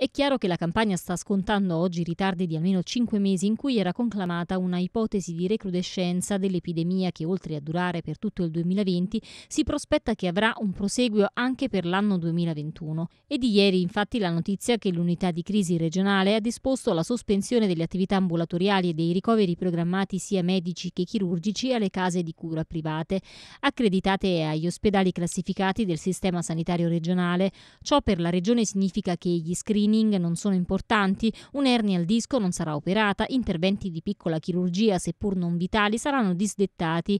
È chiaro che la campagna sta scontando oggi ritardi di almeno 5 mesi in cui era conclamata una ipotesi di recrudescenza dell'epidemia che oltre a durare per tutto il 2020 si prospetta che avrà un proseguio anche per l'anno 2021. E di ieri infatti la notizia che l'unità di crisi regionale ha disposto la sospensione delle attività ambulatoriali e dei ricoveri programmati sia medici che chirurgici alle case di cura private, accreditate agli ospedali classificati del sistema sanitario regionale. Ciò per la regione significa che gli screening screening non sono importanti, un'ernia al disco non sarà operata, interventi di piccola chirurgia seppur non vitali saranno disdettati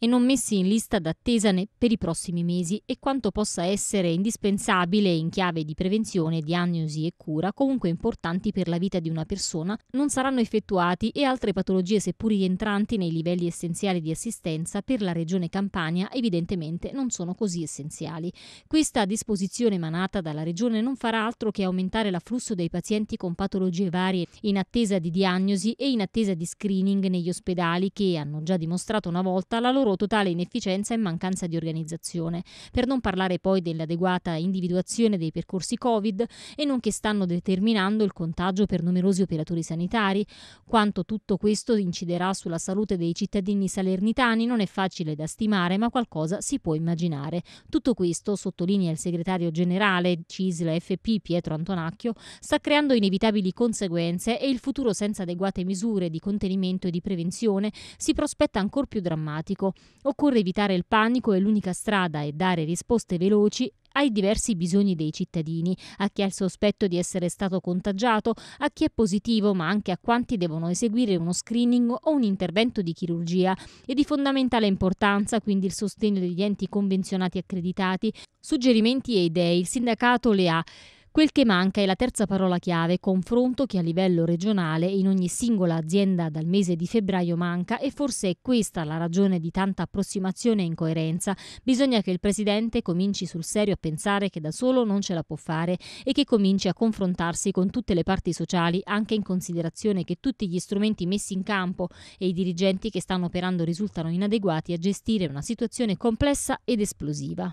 e non messi in lista d'attesa per i prossimi mesi e quanto possa essere indispensabile in chiave di prevenzione, diagnosi e cura, comunque importanti per la vita di una persona, non saranno effettuati e altre patologie seppur rientranti nei livelli essenziali di assistenza per la Regione Campania evidentemente non sono così essenziali. Questa disposizione emanata dalla Regione non farà altro che aumentare l'afflusso dei pazienti con patologie varie in attesa di diagnosi e in attesa di screening negli ospedali che hanno già dimostrato una volta la loro loro totale inefficienza e mancanza di organizzazione, per non parlare poi dell'adeguata individuazione dei percorsi Covid e non che stanno determinando il contagio per numerosi operatori sanitari. Quanto tutto questo inciderà sulla salute dei cittadini salernitani non è facile da stimare, ma qualcosa si può immaginare. Tutto questo, sottolinea il segretario generale Cisla FP Pietro Antonacchio, sta creando inevitabili conseguenze e il futuro senza adeguate misure di contenimento e di prevenzione si prospetta ancor più drammatico. Occorre evitare il panico e l'unica strada è dare risposte veloci ai diversi bisogni dei cittadini, a chi ha il sospetto di essere stato contagiato, a chi è positivo, ma anche a quanti devono eseguire uno screening o un intervento di chirurgia. È di fondamentale importanza quindi il sostegno degli enti convenzionati accreditati. Suggerimenti e idee il sindacato le ha. Quel che manca è la terza parola chiave, confronto che a livello regionale in ogni singola azienda dal mese di febbraio manca e forse è questa la ragione di tanta approssimazione e incoerenza. Bisogna che il Presidente cominci sul serio a pensare che da solo non ce la può fare e che cominci a confrontarsi con tutte le parti sociali, anche in considerazione che tutti gli strumenti messi in campo e i dirigenti che stanno operando risultano inadeguati a gestire una situazione complessa ed esplosiva.